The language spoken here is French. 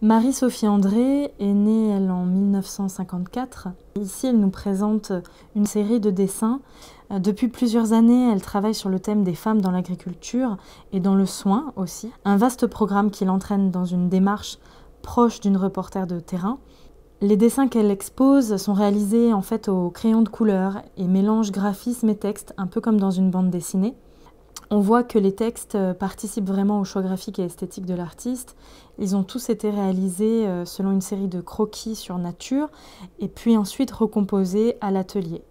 Marie-Sophie André est née en 1954. Ici, elle nous présente une série de dessins. Euh, depuis plusieurs années, elle travaille sur le thème des femmes dans l'agriculture et dans le soin aussi. Un vaste programme qui l'entraîne dans une démarche proche d'une reporter de terrain. Les dessins qu'elle expose sont réalisés en fait au crayon de couleur et mélangent graphisme et texte un peu comme dans une bande dessinée. On voit que les textes euh, participent vraiment au choix graphique et esthétique de l'artiste. Ils ont tous été réalisés euh, selon une série de croquis sur nature et puis ensuite recomposés à l'atelier.